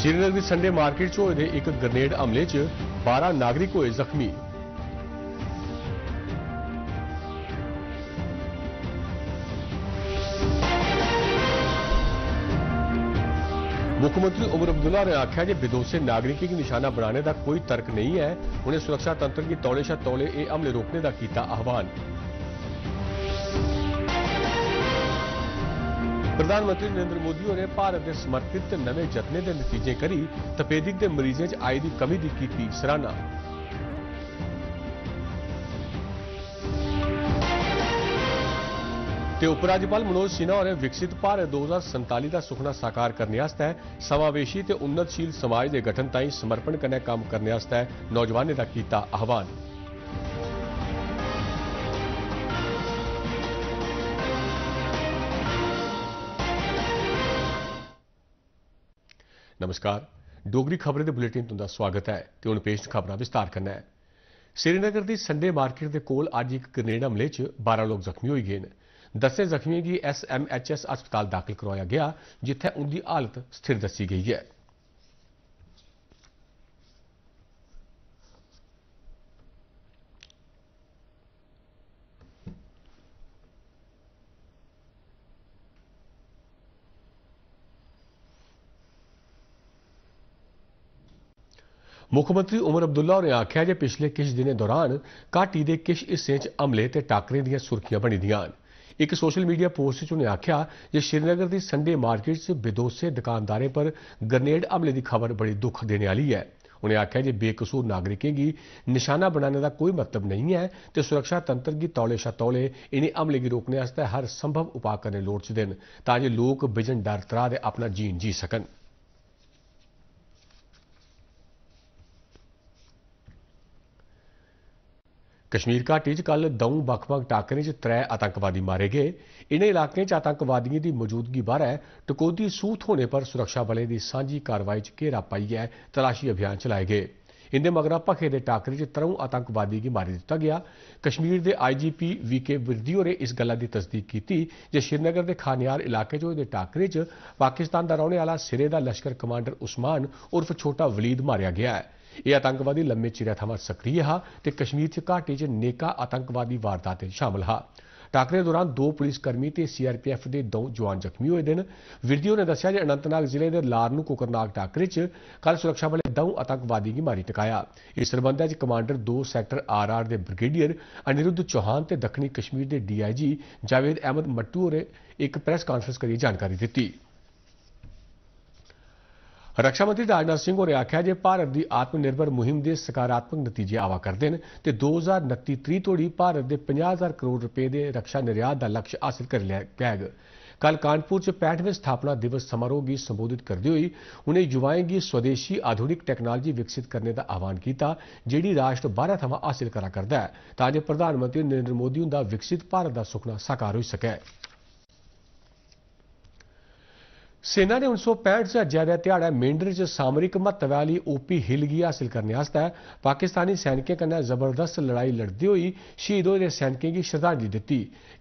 ਸ਼੍ਰੀਨਗਰ ਦੀ Sunday market 'ਚ ਹੋਏ ਦੇ ਇੱਕ ਗ੍ਰਨੇਡ ਹਮਲੇ 'ਚ 12 ਨਾਗਰਿਕ ਹੋਏ ਜ਼ਖਮੀ ਮੁੱਖ ਮੰਤਰੀ ਉਮਰ ਅਬਦੁੱਲਾ ਨੇ ਆਖਿਆ ਕਿ ਵਿਦੋਸ਼ੇ ਨਾਗਰਿਕੀ ਨੂੰ ਨਿਸ਼ਾਨਾ ਬਣਾਉਣੇ ਦਾ ਕੋਈ ਤਰਕ ਨਹੀਂ ਹੈ ਉਹਨੇ ਸੁਰੱਖਿਆ ਤੰਤਰ ਦੀ ਤੌਲੇ ਸ਼ਾ ਤੌਲੇ ਇਹ ਹਮਲੇ ਰੋਕਣੇ ਦਾ ਕੀਤਾ ਆਹਵਾਨ ਪ੍ਰਧਾਨ ਮੰਤਰੀ ਨਰਿੰਦਰ ਮੋਦੀ ਹੋਰੇ ਭਾਰਤ ਦੇ ਸਮਰਪਿਤ ਨਵੇਂ ਜਤਨੇ ਦੇ ਨਤੀਜੇ ਕਰੀ ਤਪੇਦਿਕ ਦੇ ਮਰੀਜ਼ਾਂ 'ਚ ਆਈ ਦੀ ਕਮੀ ਦੀ ਕੀਤੀ ਸਰਾਨਾ ਤੇ ਉਪ ਰਾਜਪਾਲ ਮਨੋਜ ਸਿਨਾ ਹੋਰੇ ਵਿਕਸਿਤ ਭਾਰਤ 2047 ਦਾ ਸੁਪਨਾ ਸਾਕਾਰ ਕਰਨ ਵਾਸਤੇ ਸਮਾਵੇਸ਼ੀ ਤੇ ਉન્નਤਸ਼ੀਲ ਸਮਾਜ ਦੇ ਗਠਨ ਤਾਈਂ ਸਮਰਪਣ ਕਰਨੇ ਕੰਮ ਕਰਨ ਵਾਸਤੇ ਨੌਜਵਾਨਾਂ ਦਾ ਕੀਤਾ ਆਹਵਾਨ ਨਮਸਕਾਰ ਡੋਗਰੀ ਖਬਰੇ ਦੇ ਬੁਲੇਟਿਨ ਤੁਹਾਡਾ ਸਵਾਗਤ ਹੈ ਤੇ ਹੁਣ ਪੇਸ਼ ਖਬਰਾਂ ਵਿਸਤਾਰ ਕਰਨਾ ਹੈ ਸ੍ਰੀਨਗਰ ਦੀ ਸੰਡੇ ਮਾਰਕੀਟ ਦੇ ਕੋਲ ਅੱਜ ਇੱਕ ਗ੍ਰੇਨੇਡ ਹਮਲੇ 'ਚ 12 ਲੋਕ ਜ਼ਖਮੀ ਹੋਏ ਗਏ ਨੇ ਦੱਸੇ ਜ਼ਖਮੀਆਂ ਦੀ ਐਸਐਮਐਚਐਸ ਹਸਪਤਾਲ ਦਾਖਲ ਕਰਵਾਇਆ ਗਿਆ ਜਿੱਥੇ ਉਹਨਾਂ ਦੀ ਹਾਲਤ ਸਥਿਰ ਦੱਸੀ ਗਈ ਹੈ ਮੁੱਖ ਮੰਤਰੀ ਉਮਰ ਅਬਦੁੱਲਾ ਨੇ ਆਖਿਆ ਜੇ ਪਿਛਲੇ ਕਿਛ ਦਿਨੇ ਦੌਰਾਨ ਘਾਟੀ ਦੇ ਕਿਛ ਹਿੱਸੇ 'ਚ ਅਮਲੇ ਤੇ ਟਾਕਰੇ ਦੀਆਂ ਸੁਰਖੀਆਂ ਬਣੀਆਂ ਹਨ ਇੱਕ ਸੋਸ਼ਲ ਮੀਡੀਆ ਪੋਸਟ 'ਚ ਉਹਨੇ ਆਖਿਆ ਜੇ ਸ਼੍ਰੀਨਗਰ ਦੀ ਸੰਡੇ ਮਾਰਕੀਟ 'ਚ ਬੇਦੋਸੇ ਦੁਕਾਨਦਾਰੇ ਪਰ ਗ੍ਰਨੇਡ ਹਮਲੇ ਦੀ ਖਬਰ ਬੜੀ ਦੁੱਖ ਦੇਣ ਵਾਲੀ ਹੈ ਉਹਨੇ ਆਖਿਆ ਜੇ ਬੇਕਸੂਰ ਨਾਗਰਿਕਾਂ ਦੀ ਨਿਸ਼ਾਨਾ ਬਣਾਉਣ ਦਾ ਕੋਈ ਮਤਲਬ ਨਹੀਂ ਹੈ ਤੇ ਸੁਰੱਖਿਆ ਤੰਤਰ ਦੀ ਤੌਲੇ ਸ਼ਤੌਲੇ ਇਹਨੇ ਹਮਲੇ ਦੀ ਰੋਕਣੇ ਵਾਸਤੇ ਹਰ ਸੰਭਵ ਉਪਾਅ ਕਰਨੇ ਲੋੜ ਚ ਦੇਣ ਤਾਂ ਜੇ ਲੋਕ ਬਿਜਨ ਡਰ ਤਰਾ ਦੇ ਆਪਣਾ ਜੀਣ ਜੀ ਸਕਣ ਕਸ਼ਮੀਰ ਘਾਟੀ 'ਚ ਕੱਲ ਦੋਂ ਵੱਖ-ਵੱਖ ਟਾਕਰੇ 'ਚ ਤਰੇ ਆਤੰਕਵਾਦੀ ਮਾਰੇ ਗਏ ਇਨੇ ਇਲਾਕੇ 'ਚ ਆਤੰਕਵਾਦੀਆਂ ਦੀ ਮੌਜੂਦਗੀ ਬਾਰੇ ਟਕੋਦੀ ਸੂਤ ਹੋਣੇ ਪਰ ਸੁਰੱਖਿਆ ਬਲੇ ਦੀ ਸਾਂਝੀ ਕਾਰਵਾਈ 'ਚ ਘੇਰਾ ਪਾਈ ਹੈ ਤਲਾਸ਼ੀ ਅਭਿਆਨ ਚਲਾਏ ਗਏ ਇੰਦੇ ਮਗਰਾ ਪਖੇ ਦੇ ਟਾਕਰੇ 'ਚ ਤਰੋਂ ਆਤੰਕਵਾਦੀ ਕੀ ਮਾਰੀ ਦਿੱਤਾ ਗਿਆ ਕਸ਼ਮੀਰ ਦੇ ਆਈਜੀਪੀ ਵੀਕੇ ਵਿਰਦੀ ਹੋਰੇ ਇਸ ਗੱਲ ਦੀ ਤਸਦੀਕ ਕੀਤੀ ਜੇ ਸ਼੍ਰੀਨਗਰ ਦੇ ਖਾਨਿਆਰ ਇਲਾਕੇ 'ਚੋਂ ਇਹਦੇ ਟਾਕਰੇ 'ਚ ਪਾਕਿਸਤਾਨ ਦਾ ਰਹਿਣ ਵਾਲਾ ਸਿਰੇ ਦਾ ਲਸ਼ਕਰ ਕਮਾਂਡਰ ਉਸਮਾਨ ਉਰਫ ਛੋਟਾ ਵਲੀਦ ਮਾਰਿਆ ਗਿਆ ਹੈ ਇਹ ਆਤੰਕਵਾਦੀ ਲੰਮੇ ਚਿਰੇ ਥਮਾਂ सक्रिय ਹਾ ਤੇ ਕਸ਼ਮੀਰ 'ਚ ਘਾਟੀ 'ਚ ਨੇਕਾ ਆਤੰਕਵਾਦੀ ਵਾਰਦਾਤ 'ਚ ਸ਼ਾਮਲ ਹਾ ਟਾਕਰੇ ਦੌਰਾਨ ਦੋ ਪੁਲਿਸ ਕਰਮੀ ਤੇ ਸੀਆਰਪੀਐਫ ਦੇ ਦੋ ਜਵਾਨ ਜ਼ਖਮੀ ਹੋਏ ਦਿਨ ਵਿਰਦੀਓ ਨੇ ਦੱਸਿਆ ਕਿ ਅਨੰਤਨਾਗ ਜ਼ਿਲ੍ਹੇ ਦੇ ਲਾਰਨੂ ਕੋਕਰਨਾਗ ਟਾਕਰੇ 'ਚ ਕੱਲ ਸੁਰੱਖਿਆ ਬਲੇ ਦੋ ਆਤੰਕਵਾਦੀ ਦੀ ਮਾਰੀ ਟਕਾਇਆ ਇਸ ਸਬੰਧ 'ਚ ਕਮਾਂਡਰ 2 ਸੈਕਟਰ ਆਰਆਰ ਦੇ ਬ੍ਰਿਗੇਡੀਅਰ ਅਨਿਰੁੱਧ ਚੋਹਾਨ ਤੇ ਦੱਖਣੀ ਕਸ਼ਮੀਰ ਦੇ ਡੀਆਈਜੀ ਜਾਵੇਦ ਅਹਿਮਦ ਮੱਟੂ ਹੋਰੇ ਇੱਕ ਪ੍ਰੈਸ ਕਾਨਫਰੰਸ ਕਰੀ ਜਾਣਕਾਰੀ ਦਿੱਤੀ ਰੱਖਿਆ ਮੰਤਰੀ ਰਾਜਨਾਥ ਸਿੰਘ ਹੋਰੇ ਆਖਿਆ ਜੇ ਭਾਰਤ ਦੀ ਆਤਮ ਨਿਰਭਰ ਮੁਹਿੰਮ ਦੇ ਸਕਾਰਾਤਮਕ ਨਤੀਜੇ ਆਵਾ ਕਰਦੇ ਨੇ ਤੇ 2029-30 ਤੋੜੀ ਭਾਰਤ ਦੇ 50000 ਕਰੋੜ ਰੁਪਏ ਦੇ ਰੱਖਿਆ ਨਿਰਯਾਤ ਦਾ ਲਕਸ਼ ਹਾਸਲ ਕਰ ਲਿਆ ਗਿਆ ਕੱਲ ਕਾਨਪੁਰ ਚ 65ਵੇਂ ਸਥਾਪਨਾ ਦਿਵਸ ਸਮਾਰੋਹ ਗੀ ਸੰਬੋਧਿਤ ਕਰਦੇ ਹੋਏ ਉਹਨੇ ਯੁਵਾਵਾਂ ਦੀ ਸਵਦੇਸ਼ੀ ਆਧੁਨਿਕ ਟੈਕਨੋਲੋਜੀ ਵਿਕਸਿਤ ਕਰਨ ਦਾ ਆਹਵਾਨ ਕੀਤਾ ਜਿਹੜੀ ਰਾਸ਼ਟਰ 12 ਥਾਵਾਂ ਹਾਸਲ ਕਰਾ ਕਰਦਾ ਹੈ ਤਾਂ ਜੇ ਪ੍ਰਧਾਨ ਮੰਤਰੀ ਨਰਿੰਦਰ ਮੋਦੀ ਦਾ ਵਿਕਸਿਤ ਭਾਰਤ ਦਾ ਸੁਪਨਾ ਸਾਕਾਰ ਹੋ ਸਕੇ सेना ने 1965 च अज्जै दे ध्याड़ै मेंढर च सामरिक महत्वै आह्ली ओपी हिल गी हासल करने आस्तै पाकिस्तानी सैनिकें कन्नै जबरदस्त लड़ाई लड़दे होई श्हीद होए दे सैनिकें गी श्रद्धांजलि दित्ती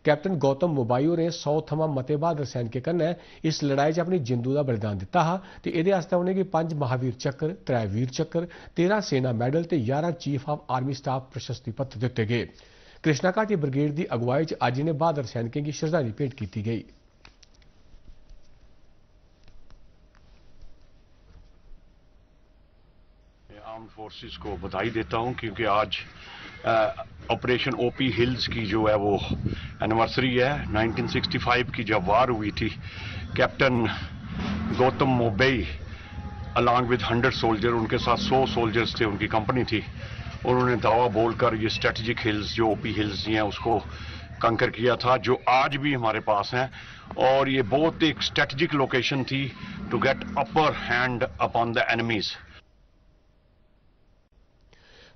कैप्टन गौतम मोबाई होरें सौ थमां मते ब्हादर सैनिकें कन्नै इस लड़ाई च अपनी जिंदू दा बलिदान दित्ता हा ते एह्दे आस्तै उनेंगी पंज महावीर चक्र त्रै वीर चक्र तेरां सेना मैडल ते ञारां चीफ ऑफ आर्मी स्टाफ प्रशस्ति पत्र दित्ते गे कृष्णा घाटी ब्रिगेड दी अगुवाई च अज्ज इनें ब्हादर सैनिकें गी श्रद्धांजलि भेंट कीती गेई फोर्सेस को बधाई देता हूं क्योंकि आज ऑपरेशन ओपी हिल्स की जो है वो एनिवर्सरी है 1965 की जब वार हुई थी कैप्टन गौतम मोबई अलॉन्ग विद 100 सोल्जर उनके साथ 100 सोल्जर्स थे उनकी कंपनी थी उन्होंने दावा बोलकर ये स्ट्रेटजिक हिल्स जो ओपी हिल्स हैं उसको कंकर किया था जो आज भी हमारे पास हैं और ये बहुत एक स्ट्रेटजिक लोकेशन थी to get upper hand upon the enemies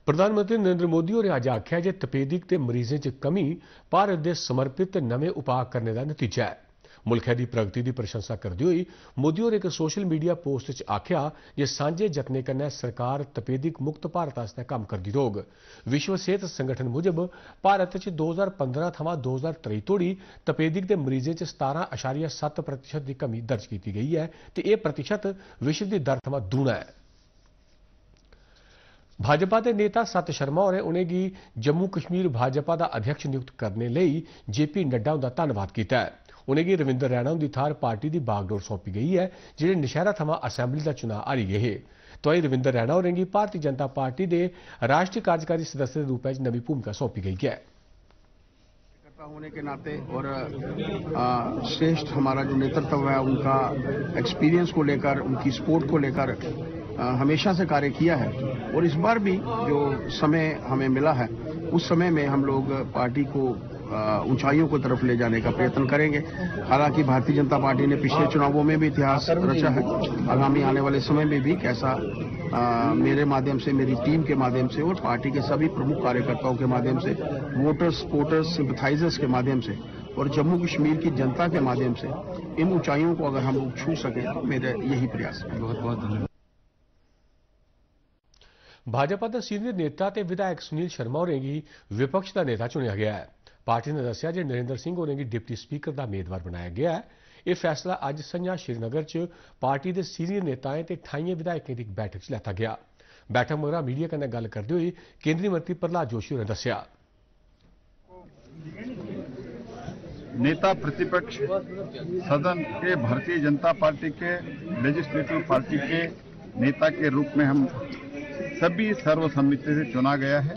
ਪ੍ਰਧਾਨ ਮੰਤਰੀ ਨਰਿੰਦਰ ਮੋਦੀ ਹੋਰੇ ਅੱਜ ਆਖਿਆ ਜੇ ਤਪੇਦਿਕ ਤੇ ਮਰੀਜ਼ਾਂ 'ਚ ਕਮੀ ਭਾਰਤ ਦੇ ਸਮਰਪਿਤ ਨਵੇਂ ਉਪਾਅ ਕਰਨ ਦਾ ਨਤੀਜਾ ਹੈ ਮੁਲਕ ਦੀ ਪ੍ਰਗਤੀ ਦੀ ਪ੍ਰਸ਼ੰਸਾ ਕਰਦੇ ਹੋਏ ਮੋਦੀ ਹੋਰੇ ਇੱਕ ਸੋਸ਼ਲ ਮੀਡੀਆ ਪੋਸਟ 'ਚ ਆਖਿਆ ਜੇ ਸਾਂਝੇ ਜਤਨੇ ਕਰਨਾ ਸਰਕਾਰ ਤਪੇਦਿਕ ਮੁਕਤ ਭਾਰਤ ਵਾਸਤੇ ਕੰਮ ਕਰਦੀ ਰੋਗ ਵਿਸ਼ਵ ਸਿਹਤ ਸੰਗਠਨ ਮੁਜਬ ਭਾਰਤ 'ਚ 2015 ਥਵਾ 2023 ਤੋੜੀ ਤਪੇਦਿਕ ਦੇ ਮਰੀਜ਼ਾਂ 'ਚ 17.7% ਦੀ ਕਮੀ ਦਰਜ ਕੀਤੀ ਗਈ ਹੈ ਤੇ ਇਹ ਪ੍ਰਤੀਸ਼ਤ ਵਿਸ਼ਵ ਦੀ ਦਰ ਥਵਾ ਦੂਣਾ ਹੈ भाजपा दे नेता सत शर्मा होरें उ'नेंगी जम्मू कश्मीर भाजपा दा अध्यक्ष नियुक्त करने लेई जेपी नड्डा हुंदा धन्नवाद कीता ऐ उ'नेंगी रविंदर रैना हुंदी थाह्र पार्टी दी बागडोर सौंपी गेई ऐ जेह्ड़े नशैह्रा थमां असैंबली दा चुनां हारी गे हे तोआई रविंदर रैना होरेंगी भारती जनता पार्टी दे राश्ट्री कार्यकारी सदस्य दे रूपै च नमीं भूमिका सौंपी गेई ऐ होने के नाते और श्रेष्ठ हमारा जो नेतृत्व है उनका एक्सपीरियंस को लेकर उनकी सपोर्ट को लेकर हमेशा से कार्य किया है और इस बार भी जो समय हमें मिला है उस समय में हम लोग पार्टी को ऊंचाइयों को तरफ ले जाने का प्रयत्न करेंगे हालांकि भारतीय जनता पार्टी ने पिछले चुनावों में भी इतिहास रचा है आगामी आने वाले समय में भी कैसा आ, मेरे माध्यम से मेरी टीम के माध्यम से और पार्टी के सभी प्रमुख कार्यकर्ताओं के माध्यम से वोटर्स सपोर्टर्स सिंपथाइजर्स के माध्यम से और जम्मू कश्मीर की जनता के माध्यम से इन ऊंचाइयों को अगर हम लोग छू सकें तो मेरा यही प्रयास है बहुत बहुत धन्यवाद ਭਾਜਪਾ ਦੇ ਸੀਨੀਅਰ ਨੇਤਾ ਤੇ ਵਿਧਾਇਕ ਸੁਨੀਲ ਸ਼ਰਮਾ ਹੋਰੇਗੀ ਵਿਪਕਸ਼ ਦਾ ਨੇਤਾ ਚੁਣਿਆ ਗਿਆ ਹੈ ਪਾਰਟੀ ਨੇ ਦੱਸਿਆ ਜੇ ਨਰਿੰਦਰ ਸਿੰਘ ਹੋਰੇਗੀ ਡਿਪਟੀ ਸਪੀਕਰ ਦਾ ਉਮੀਦਵਾਰ ਬਣਾਇਆ ਗਿਆ ਹੈ ਇਹ ਫੈਸਲਾ ਅੱਜ ਸੰਜਾ ਸ਼੍ਰੀਨਗਰ 'ਚ ਪਾਰਟੀ ਦੇ ਸੀਨੀਅਰ ਨੇਤਾਵਾਂ ਤੇ 28 ਵਿਧਾਇਕਾਂ ਦੀ ਇੱਕ ਬੈਠਕ 'ਚ ਲਿਆਤਾ ਗਿਆ ਬੈਠਕ ਮਗਰੋਂ ਮੀਡੀਆ ਨਾਲ ਗੱਲ ਕਰਦੇ ਹੋਏ ਕੇਂਦਰੀ ਮੰਤਰੀ ਪ੍ਰਹਲਾਦ ਜੋਸ਼ੀ ਨੇ ਦੱਸਿਆ नेता प्रतिपक्ष सदन के भारतीय जनता पार्टी के लेजिस्लेटिव पार्टी के नेता के रूप में हम सभी सर्वसम्मति से चुना गया है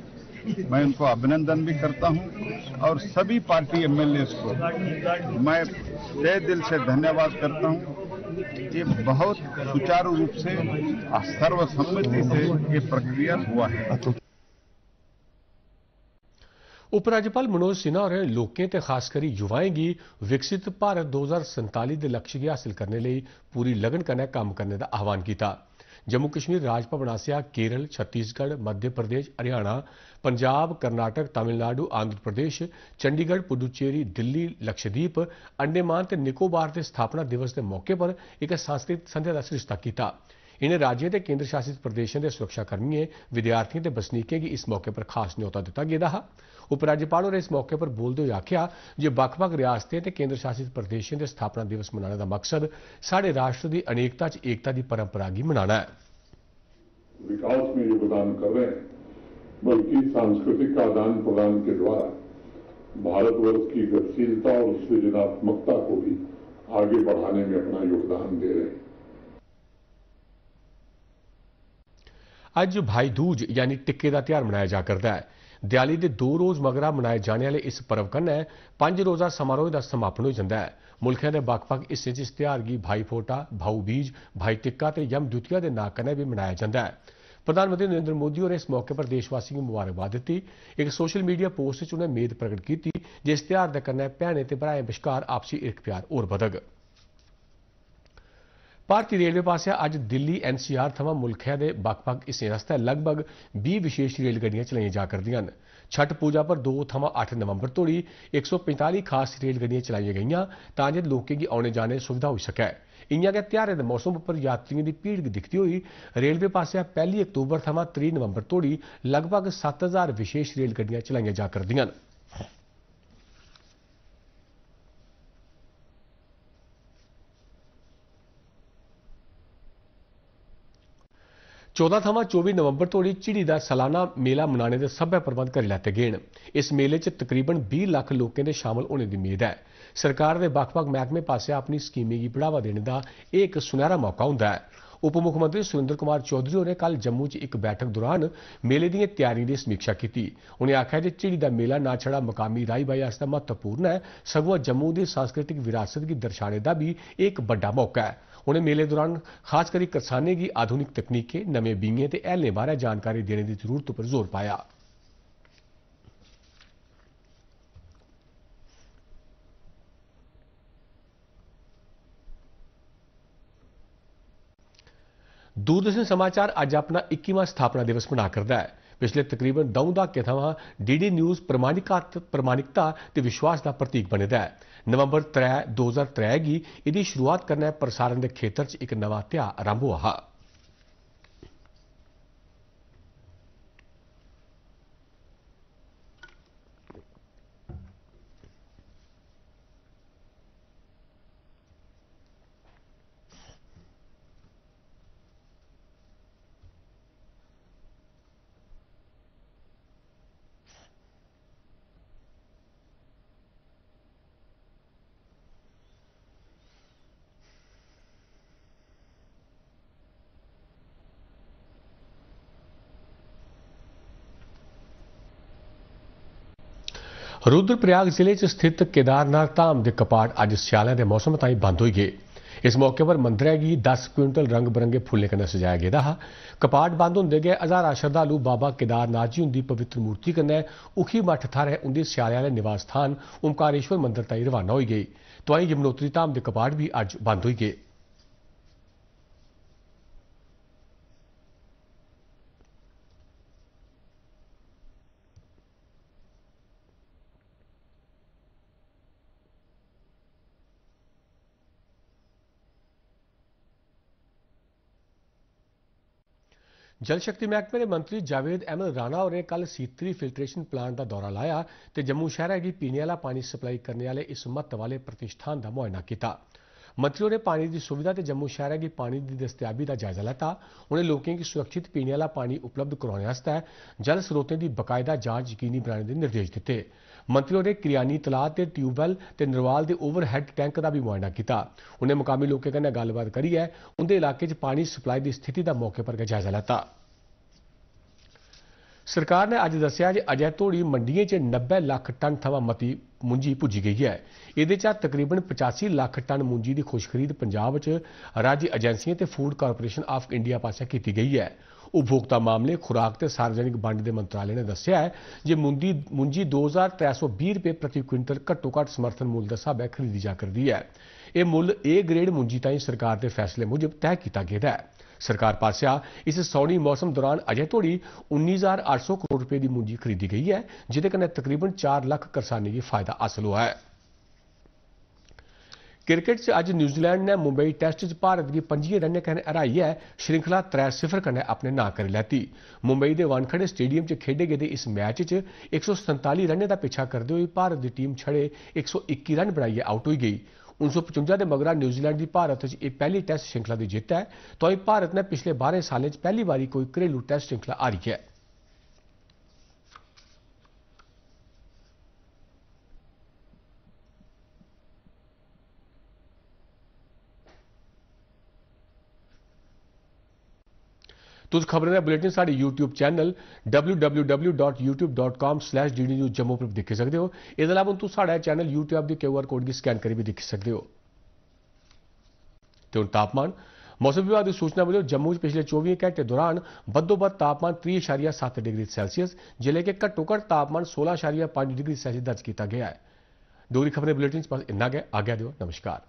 मैं उनको अभिनंदन भी करता हूं और सभी पार्टी एमएलए को मैं तय दिल से धन्यवाद करता हूं ये बहुत सुचारू रूप से सर्वसम्मति से ये प्रक्रिया हुआ है उपराज्यपाल मनोज सिन्हा और लोगों ते खासकर युवाएं की विकसित भारत दो हजार संताली के लक्ष्य गी हासिल करने पूरी लगन कन्नै करने का आह्वान किया ਜੰਮੂ ਕਸ਼ਮੀਰ ਰਾਜ ਭਵਨ ਆਸਿਆ ਕੇਰਲ ਛੱਤੀਸਗੜ੍ਹ ਮੱਧ ਪ੍ਰਦੇਸ਼ ਹਰਿਆਣਾ ਪੰਜਾਬ ਕਰਨਾਟਕ ਤਾਮਿਲਨਾਡੂ ਆਂਧਰ ਪ੍ਰਦੇਸ਼ ਚੰਡੀਗੜ੍ਹ ਪੁਦੂਚੇਰੀ ਦਿੱਲੀ ਲਕਸ਼ਦੀਪ ਅੰਡੇਮਾਨ ਤੇ ਨਿਕੋਬਾਰ ਦੇ ਸਥਾਪਨਾ ਦਿਵਸ ਦੇ ਮੌਕੇ ਪਰ ਇੱਕ ਸੰਸਕ੍ਰਿਤ ਸੰਧਿਆ ਦਾ ਸ੍ਰਿਸ਼ਟਾ ਕੀਤਾ ਇਨੇ ਰਾਜਿਆਂ ਦੇ ਕੇਂਦਰ ਸ਼ਾਸਿਤ ਪ੍ਰਦੇਸ਼ਾਂ ਦੇ ਸੁਰੱਖਿਆ ਕਰਮੀਆਂ ਵਿਦਿਆਰਥੀਆਂ ਤੇ ਵਸਨੀਕਾਂ ਕੀ ਇਸ ਮੌਕੇ ਪਰ ਖਾਸ ਨਿਯੋਤਾ ਦਿੱਤਾ ਗਿਆ ਹੈ ਉਪ ਰਾਜਪਾਲ ਹੋरें ਇਸ ਮੌਕੇ ਪਰ ਬੋਲਦੇ ਹੋਏ ਆਖਿਆ ਜੇ ਵੱਖ-ਵੱਖ ਰਿਆਸਤਾਂ ਤੇ ਕੇਂਦਰ ਸ਼ਾਸਿਤ ਪ੍ਰਦੇਸ਼ਾਂ ਦੇ ਸਥਾਪਨਾ ਦਿਵਸ ਮਨਾਉਣ ਦਾ ਮਕਸਦ ਸਾਡੇ ਰਾਸ਼ਟਰ ਦੀ ਅਨੇਕਤਾ 'ਚ ਏਕਤਾ ਦੀ ਪਰੰਪਰਾ ਵੀ ਮਨਾना है विकास में योगदान कर रहे हैं बल्कि सांस्कृतिक आदान प्रदान के द्वारा भारतवर्ष की गतिशीलता और सृजनात्मकता को भी आगे बढ़ाने में अपना योगदान दे रहे हैं ਅੱਜ ਭਾਈ ਦੂਜ ਯਾਨੀ ਟਿੱਕੇ ਦਾ ਤਿਉਹਾਰ ਮਨਾਇਆ ਜਾ ਕਰਦਾ ਹੈ ਦਿਵਾਲੀ ਦੇ ਦੋ ਰੋਜ਼ ਮਗਰਾ ਮਨਾਏ ਜਾਣ ਵਾਲੇ ਇਸ ਪਰਵ ਕन्नै ਪੰਜ ਰੋਜ਼ਾ ਸਮਾਰੋਹ ਦਾ ਸਮਾਪਨ ਹੋ ਜਾਂਦਾ ਹੈ ਮੁਲਕਾਂ ਦੇ ਵੱਖ-ਵੱਖ ਹਿੱਸੇ 'ਚ ਇਸ ਗੀ ਭਾਈ ਫੋਟਾ, ਭਾਉ ਬੀਜ, ਭਾਈ ਟਿੱਕਾ ਤੇ ਯਮ ਦੁਤੀਆ ਦੇ ਨਾਂ ਕन्नै ਵੀ ਮਨਾਇਆ ਜਾਂਦਾ ਹੈ। ਪ੍ਰਧਾਨ ਮੰਤਰੀ ਨਰਿੰਦਰ ਮੋਦੀ ਹੋਰ ਇਸ ਮੌਕੇ ਪਰ ਦੇਸ਼ ਵਾਸੀਆਂ ਨੂੰ ਮੁਬਾਰਕਬਾਦ ਦਿੱਤੀ। ਇੱਕ ਸੋਸ਼ਲ ਮੀਡੀਆ ਪੋਸਟ ਵਿੱਚ ਉਹਨੇ ਮੇਦ ਪ੍ਰਗਟ ਕੀਤੀ ਜਿਸ ਤਿਹਾਰ ਦਾ ਕन्नै ਭੈਣੇ ਤੇ ਭਰਾਏ ਵਿਚਕਾਰ ਆਪਸੀ ਇਰਖ-ਪਿਆਰ ਹੋਰ ਵਧੇਗਾ ਭਾਰਤੀ ਰੇਲਵੇ ਪਾਸਿਆ ਅੱਜ ਦਿੱਲੀ ਐਨਸੀਆਰ ਥਵਾਂ ਮੁਲਖਿਆ ਦੇ ਬਕਬਕ ਇਸੇ ਰਸਤੇ ਲਗਭਗ 20 ਵਿਸ਼ੇਸ਼ ਰੇਲ ਗੱਡੀਆਂ ਚਲਾਈਆਂ ਜਾ ਕਰਦੀਆਂ ਹਨ ਛੱਟ ਪੂਜਾ ਪਰ 2 ਥਵਾਂ 8 ਨਵੰਬਰ ਤੋਂ ਲਈ 145 ਖਾਸ ਰੇਲ ਗੱਡੀਆਂ ਚਲਾਈਆਂ ਗਈਆਂ ਤਾਂ ਜੋ ਲੋਕਾਂ ਦੀ ਆਉਣੇ ਜਾਣੇ ਸੁਵਿਧਾ ਹੋ ਸਕੇ ਇੰਨਿਆਂ ਦੇ ਤਿਆਰੇ ਦੇ ਮੌਸਮ ਉੱਪਰ ਯਾਤਰੀਆਂ ਦੀ ਭੀੜ ਦਿਖਦੀ ਹੋਈ ਰੇਲਵੇ ਪਾਸਿਆ 1 ਅਕਤੂਬਰ ਥਵਾਂ 3 ਨਵੰਬਰ ਤੋਂ ਲਈ ਲਗਭਗ 7000 ਵਿਸ਼ੇਸ਼ ਰੇਲ ਗੱਡੀਆਂ ਚਲਾਈਆਂ ਜਾ ਕਰਦੀਆਂ ਹਨ 14 ਥਾਵਾਂ 24 ਨਵੰਬਰ ਤੋਂ ਲਈ ਚਿੜੀ ਦਾ ਸਾਲਾਨਾ ਮੇਲਾ ਮਨਾਉਣ ਦੇ ਸਭੇ ਪ੍ਰਬੰਧ ਕਰ ਲਏ ਗਏ ਇਸ ਮੇਲੇ 'ਚ ਤਕਰੀਬਨ 20 ਲੱਖ ਲੋਕਾਂ ਦੇ ਸ਼ਾਮਲ ਹੋਣੇ ਦੀ ਉਮੀਦ ਹੈ ਸਰਕਾਰ ਦੇ ਵੱਖ-ਵੱਖ ਮਹਿਕਮੇ ਪਾਸੇ ਆਪਣੀ ਸਕੀਮੇ ਦੀ ਬੜਾਵਾ ਦੇਣ ਦਾ ਇਹ ਇੱਕ ਸੁਨਹਿਰਾ ਮੌਕਾ ਹੁੰਦਾ ਹੈ ਉਪ ਮੁੱਖ ਮੰਤਰੀ ਸੁਰਿੰਦਰ ਕੁਮਾਰ ਚੌਧਰੀ ਨੇ ਕੱਲ ਜੰਮੂ 'ਚ ਇੱਕ ਬੈਠਕ ਦੌਰਾਨ ਮੇਲੇ ਦੀਆਂ ਤਿਆਰੀਆਂ ਦੀ ਸਮੀਖਿਆ ਕੀਤੀ ਉਹਨੇ ਆਖਿਆ ਕਿ ਝਿੜੀ ਦਾ ਮੇਲਾ ਨਾ ਛੜਾ ਮਕਾਮੀ ਰਾਈ ਬਾਈ ਵਾਸਤੇ ਮਹੱਤਵਪੂਰਨ ਹੈ ਸਗੋਂ ਜੰਮੂ ਦੀ ਸੰਸਕ੍ਰਿਤਿਕ ਵਿਰਾਸਤ ਦੀ ਦਰਸਾਣੇ ਦਾ ਵੀ ਇੱਕ ਵੱਡਾ ਮੌਕਾ ਹੈ ਉਹਨੇ ਮੇਲੇ ਦੌਰਾਨ ਖਾਸ ਕਰਕੇ ਕਿਸਾਨੇ ਦੀ ਆਧੁਨਿਕ ਤਕਨੀਕੇ ਨਵੇਂ ਬੀਂਗੇ ਤੇ ਐਲਨੇ ਬਾਰੇ ਜਾਣਕਾਰੀ ਦੇਣ ਦੀ ਜ਼ਰੂਰਤ ਉੱਪਰ ਜ਼ੋਰ ਪਾਇਆ ਦੂਰਦਰਸ਼ਨ ਸਮਾਚਾਰ ਅੱਜ ਆਪਣਾ 21ਵਾਂ ਸਥਾਪਨਾ ਦਿਵਸ ਮਨਾ ਕਰਦਾ ਹੈ ਪਿਛਲੇ ਤਕਰੀਬਨ ਦੋ ਦਹਾਕੇ ਤੋਂ ਡੀਡੀ ਨਿਊਜ਼ ਪ੍ਰਮਾਣਿਕਤ ਪ੍ਰਮਾਣਿਕਤਾ ਤੇ ਵਿਸ਼ਵਾਸ ਦਾ ਪ੍ਰਤੀਕ ਬਣਦਾ ਹੈ ਨਵੰਬਰ 3 2023 ਦੀ ਇਹਦੀ ਸ਼ੁਰੂਆਤ ਕਰਨਾ ਪ੍ਰਸਾਰਣ ਦੇ ਖੇਤਰ 'ਚ ਇੱਕ ਨਵਾਂ ਧਿਆ ਆਰੰਭ ਹੋਆ ਹੈ ਰੁਦਰਪ੍ਰਯਾਗ ਜ਼ਿਲ੍ਹੇ 'ਚ ਸਥਿਤ ਕੇਦਾਰਨਾਥ ਧਾਮ ਦੇ ਕਪਾਟ ਅੱਜ ਸਿਆਲਾਂ ਦੇ ਮੌਸਮ ਤਾਈਂ ਬੰਦ ਹੋਈ ਗਏ ਇਸ ਮੌਕੇ ਪਰ ਮੰਦਿਰ ਗੀ 10 ਕੁਇੰਟਲ ਰੰਗ ਬਰੰਗੇ ਫੁੱਲੇ ਕਨੇ ਸਜਾਇਆ ਗਿਆ ਹਾ ਕਪਾਟ ਬੰਦ ਹੁੰਦੇ ਗਏ ਹਜ਼ਾਰਾਂ ਸ਼ਰਧਾਲੂ ਬਾਬਾ ਕੇਦਾਰਨਾਥ ਜੀ ਹੁੰਦੀ ਪਵਿੱਤਰ ਮੂਰਤੀ ਕਨੇ ਉਖੀ ਮੱਠ ਥਾਰੇ ਹੁੰਦੀ ਸਿਆਲਾਂ ਦੇ ਨਿਵਾਸ ਥਾਨ ਓਮਕਾਰੇਸ਼ਵਰ ਮੰਦਰ ਤਾਈਂ ਰਵਾਨਾ ਹੋਈ ਗਈ ਤਵਾਈ ਜਮਨੋਤਰੀ ਧਾਮ ਦੇ ਕਪਾਟ ਵੀ ਅੱਜ ਬੰਦ ਹੋਈ ਗਏ ਜਲ ਸ਼ਕਤੀ ਮਹਿਕਮੇ ਦੇ ਮੰਤਰੀ ਜਾਵੇਦ ਅਹਿਮਦ ਰਾਣਾ ਹੋਰੇ ਕੱਲ ਸੀਤਰੀ ਫਿਲਟਰੇਸ਼ਨ ਪਲਾਂਟ ਦਾ ਦੌਰਾ ਲਾਇਆ ਤੇ ਜੰਮੂ ਸ਼ਹਿਰ ਦੀ ਪੀਣੇ ਵਾਲਾ ਪਾਣੀ ਸਪਲਾਈ ਕਰਨ ਵਾਲੇ ਇਸ ਮਹੱਤ ਵਾਲੇ ਪ੍ਰਤੀਸ਼ਠਾਨ ਦਾ ਮੁਆਇਨਾ ਕੀਤਾ ਮੰਤਰੀ ਨੇ ਪਾਣੀ ਦੀ ਸੁਵਿਧਾ ਤੇ ਜੰਮੂ ਸ਼ਹਿਰ ਦੀ ਪਾਣੀ ਦੀ ਦਸਤਿਆਬੀ ਦਾ ਜਾਇਜ਼ਾ ਲਿਆ ਉਹਨੇ ਲੋਕਾਂ ਨੂੰ ਸੁਰੱਖਿਤ ਪੀਣੇ ਵਾਲਾ ਪਾਣੀ ਉਪਲਬਧ ਕਰਾਉਣ ਵਾਸਤੇ ਜਲ ਸਰੋਤਾਂ ਦੀ ਬਕਾਇਦਾ ਜਾਂਚ ਯਕੀਨੀ ਬਣਾਉਣ ਦੇ ਨਿਰਦੇਸ਼ ਦਿੱਤੇ ਮੰਤਰੀ ਨੇ ਕਿਰਿਆਨੀ ਤਲਾਅ ਤੇ ਟਿਊਬਵੈਲ ਤੇ ਨਰਵਾਲ ਦੇ ਓਵਰਹੈੱਡ ਟੈਂਕ ਦਾ ਵੀ ਮੁਆਇਨਾ ਕੀਤਾ ਉਹਨੇ ਮੁਕਾਮੀ ਲੋਕਾਂ ਨਾਲ ਗੱਲਬਾਤ ਕਰੀ ਹੈ ਉਹਦੇ ਇਲਾਕੇ 'ਚ ਪਾਣੀ ਸਪਲਾਈ ਦੀ ਸਥਿਤੀ ਦਾ ਮੌਕੇ ਪਰ ਜਾਇਜ਼ਾ ਲਿਆ ਸਰਕਾਰ ਨੇ ਅੱਜ ਦੱਸਿਆ ਕਿ ਅਜੇ ਤੋੜੀ ਮੰਡੀਆਂ 'ਚ 90 ਲੱਖ ਟਨ ਥਵਾ ਮਤੀ ਮੁੰਜੀ ਪੁੱਜੀ ਗਈ ਹੈ ਇਹਦੇ 'ਚ ਤਕਰੀਬਨ 85 ਲੱਖ ਟਨ ਮੁੰਜੀ ਦੀ ਖੁਸ਼ਖਰੀਦ ਪੰਜਾਬ 'ਚ ਰਾਜ ਏਜੰਸੀਆਂ ਤੇ ਫੂਡ ਕਾਰਪੋਰੇਸ਼ਨ ਆਫ ਇੰਡੀਆ ਪਾਸੇ ਕੀਤੀ ਗਈ ਹੈ ਉਪਭੋਗਤਾ ਮਾਮਲੇ ਖੁਰਾਕ ਤੇ ਸਾਰਵਜਨਿਕ ਵੰਡ ਦੇ ਮੰਤਰਾਲੇ ਨੇ ਦੱਸਿਆ ਹੈ ਜੇ ਮੁੰਡੀ ਮੁੰਜੀ 2320 ਰੁਪਏ ਪ੍ਰਤੀ ਕੁਇੰਟਲ ਘੱਟੋ ਘੱਟ ਸਮਰਥਨ ਮੁੱਲ ਦਾ ਹਿਸਾਬ ਖਰੀਦੀ ਜਾ ਕਰਦੀ ਹੈ ਇਹ ਮੁੱਲ A ਗ੍ਰੇਡ ਮੁੰਜੀ ਤਾਂ ਸਰਕਾਰ ਦੇ ਫੈਸਲੇ ਮੁਜਬ ਤੈਅ ਕੀਤਾ ਗਿਆ ਹੈ ਸਰਕਾਰ ਪਾਸਿਆ ਇਸ ਸੌਣੀ ਮੌਸਮ ਦੌਰਾਨ ਅਜੇ ਤੋੜੀ 19800 ਕਰੋੜ ਰੁਪਏ ਦੀ ਮੁੰਜੀ ਖਰੀਦੀ ਗਈ ਹੈ ਜਿਹਦੇ ਕਨੇ ਤਕਰੀਬਨ 4 ਲੱਖ ਕਿਸਾਨੀ ਨੂੰ ਫਾਇਦਾ ਹਾਸਲ ਹੋਇਆ ਹੈ क्रिकेट च अज्ज न्यूजीलैंड ने मुंबई टेस्ट च भारत गी पंजियें रन्नें कन्नै हराइयै श्रृंखला त्रै सिफर कन्नै अपने नांऽ करी लैती मुंबई दे वानखेड़े स्टेडियम च खेडे गेदे इस मैच च इक सौ संताली रन्नें दा पिच्छा करदे होई भारत दी टीम छड़े इक सौ इक्की रन बनाइयै आउट होई गेई उन्नी सौ पचुंजा दे मगरा न्यूजीलैंड दी भारत च एह् पैह्ली टेस्ट श्रृंखला दी जित्त ऐ तोआईं भारत ने पिछले बारें सालें च पैह्ली बारी कोई घरेलू टेस्ट श्रृंखला हारी ऐ ਤੁਸ ਖਬਰਾਂ ਦਾ ਬੁਲੇਟਿਨ ਸਾਡੇ YouTube ਚੈਨਲ www.youtube.com/ddnews ਜੰਮੂ ਪਰ ਦੇਖ ਸਕਦੇ ਹੋ ਇਸ ਨਾਲ ਤੁਸੀਂ ਸਾਡਾ ਚੈਨਲ YouTube ਦੇ QR ਕੋਡ ਦੀ ਸਕੈਨ ਕਰੀ ਵੀ ਦੇਖ ਸਕਦੇ ਹੋ ਤੇ ਹੁਣ ਤਾਪਮਾਨ ਮੌਸਮ ਵਿਭਾਗ ਦੀ ਸੂਚਨਾ ਮੁਜਬ ਜੰਮੂ 'ਚ ਪਿਛਲੇ 24 ਘੰਟੇ ਦੌਰਾਨ ਵੱਧੋ-ਵੱਧ ਤਾਪਮਾਨ 30.7 ਡਿਗਰੀ ਸੈਲਸੀਅਸ ਜ਼ਿਲ੍ਹੇ ਕੇ ਘੱਟੋ-ਘੱਟ ਤਾਪਮਾਨ 16.5 ਡਿਗਰੀ ਸੈਲਸੀਅਸ ਦਰਜ ਕੀਤਾ ਗਿਆ ਹੈ ਦੂਰੀ ਖਬਰੇ ਬੁਲੇਟਿਨ 'ਚ ਬਸ ਇੰਨਾ ਗਿਆ ਆਗਿਆ ਦਿਓ ਨਮਸਕਾਰ